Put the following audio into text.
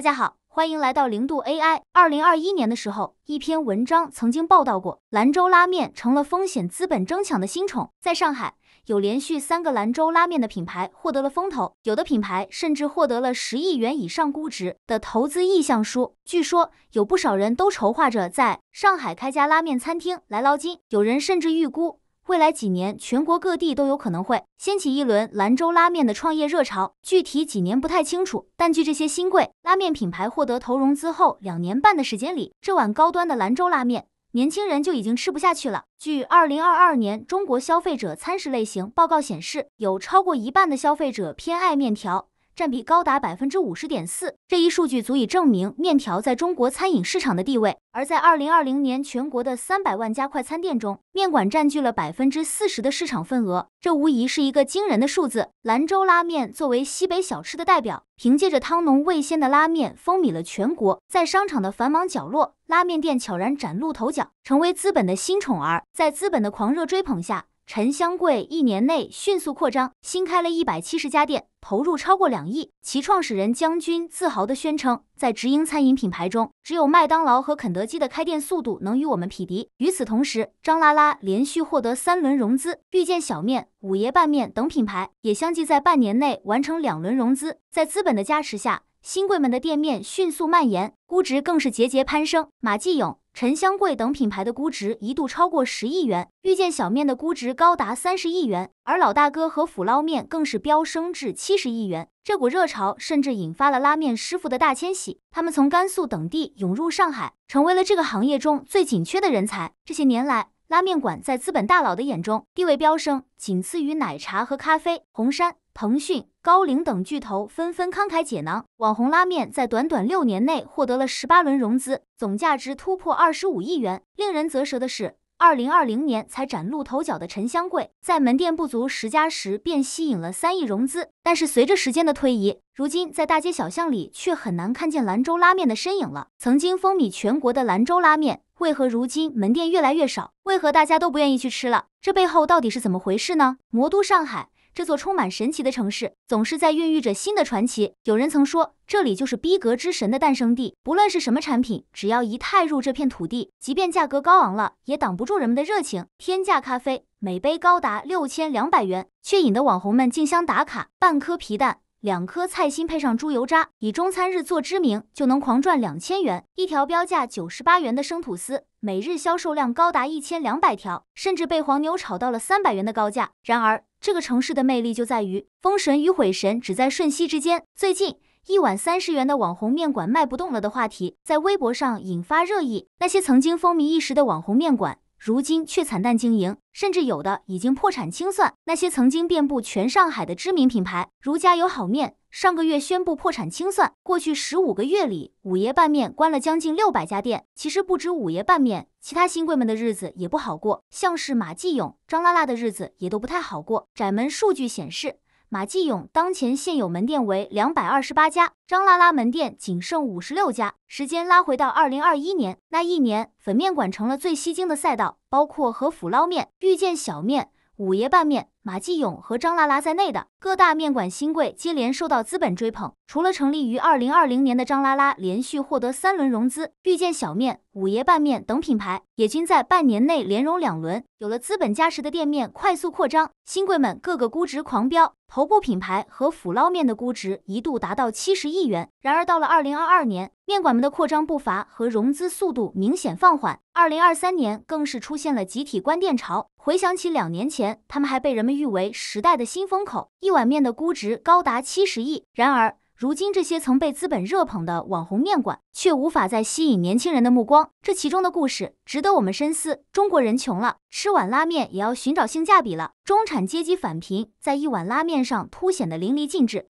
大家好，欢迎来到零度 AI。二零二一年的时候，一篇文章曾经报道过，兰州拉面成了风险资本争抢的新宠。在上海，有连续三个兰州拉面的品牌获得了风投，有的品牌甚至获得了十亿元以上估值的投资意向书。据说有不少人都筹划着在上海开家拉面餐厅来捞金，有人甚至预估。未来几年，全国各地都有可能会掀起一轮兰州拉面的创业热潮。具体几年不太清楚，但据这些新贵拉面品牌获得投融资后两年半的时间里，这碗高端的兰州拉面，年轻人就已经吃不下去了。据二零二二年中国消费者餐食类型报告显示，有超过一半的消费者偏爱面条。占比高达百分之五十点四，这一数据足以证明面条在中国餐饮市场的地位。而在二零二零年全国的三百万家快餐店中，面馆占据了百分之四十的市场份额，这无疑是一个惊人的数字。兰州拉面作为西北小吃的代表，凭借着汤浓味鲜的拉面风靡了全国。在商场的繁忙角落，拉面店悄然崭露头角，成为资本的新宠儿。在资本的狂热追捧下，陈香桂一年内迅速扩张，新开了一百七十家店，投入超过两亿。其创始人将军自豪地宣称，在直营餐饮品牌中，只有麦当劳和肯德基的开店速度能与我们匹敌。与此同时，张拉拉连续获得三轮融资，遇见小面、五爷拌面等品牌也相继在半年内完成两轮融资。在资本的加持下，新贵们的店面迅速蔓延，估值更是节节攀升。马继勇。沉香桂等品牌的估值一度超过十亿元，遇见小面的估值高达三十亿元，而老大哥和府捞面更是飙升至七十亿元。这股热潮甚至引发了拉面师傅的大迁徙，他们从甘肃等地涌入上海，成为了这个行业中最紧缺的人才。这些年来，拉面馆在资本大佬的眼中地位飙升，仅次于奶茶和咖啡。红杉、腾讯、高瓴等巨头纷纷慷慨解囊。网红拉面在短短六年内获得了十八轮融资，总价值突破二十五亿元。令人啧舌的是。二零二零年才崭露头角的沉香桂，在门店不足十家时便吸引了三亿融资。但是随着时间的推移，如今在大街小巷里却很难看见兰州拉面的身影了。曾经风靡全国的兰州拉面，为何如今门店越来越少？为何大家都不愿意去吃了？这背后到底是怎么回事呢？魔都上海。这座充满神奇的城市，总是在孕育着新的传奇。有人曾说，这里就是逼格之神的诞生地。不论是什么产品，只要一踏入这片土地，即便价格高昂了，也挡不住人们的热情。天价咖啡，每杯高达六千两百元，却引得网红们竞相打卡。半颗皮蛋，两颗菜心配上猪油渣，以中餐日做知名，就能狂赚两千元。一条标价九十八元的生吐司，每日销售量高达一千两百条，甚至被黄牛炒到了三百元的高价。然而，这个城市的魅力就在于，封神与毁神只在瞬息之间。最近，一碗三十元的网红面馆卖不动了的话题，在微博上引发热议。那些曾经风靡一时的网红面馆，如今却惨淡经营，甚至有的已经破产清算。那些曾经遍布全上海的知名品牌，如家有好面。上个月宣布破产清算。过去十五个月里，五爷拌面关了将近六百家店。其实不止五爷拌面，其他新贵们的日子也不好过。像是马继勇、张拉拉的日子也都不太好过。窄门数据显示，马继勇当前现有门店为两百二十八家，张拉拉门店仅剩五十六家。时间拉回到二零二一年，那一年粉面馆成了最吸睛的赛道，包括和府捞面、遇见小面、五爷拌面。马继勇和张拉拉在内的各大面馆新贵接连受到资本追捧。除了成立于二零二零年的张拉拉，连续获得三轮融资；遇见小面、五爷拌面等品牌也均在半年内连融两轮。有了资本加持的店面快速扩张，新贵们各个估值狂飙，头部品牌和腐捞面的估值一度达到七十亿元。然而到了二零二二年，面馆们的扩张步伐和融资速度明显放缓，二零二三年更是出现了集体关店潮。回想起两年前，他们还被人们。誉为时代的新风口，一碗面的估值高达七十亿。然而，如今这些曾被资本热捧的网红面馆，却无法再吸引年轻人的目光。这其中的故事，值得我们深思。中国人穷了，吃碗拉面也要寻找性价比了。中产阶级返贫，在一碗拉面上凸显的淋漓尽致。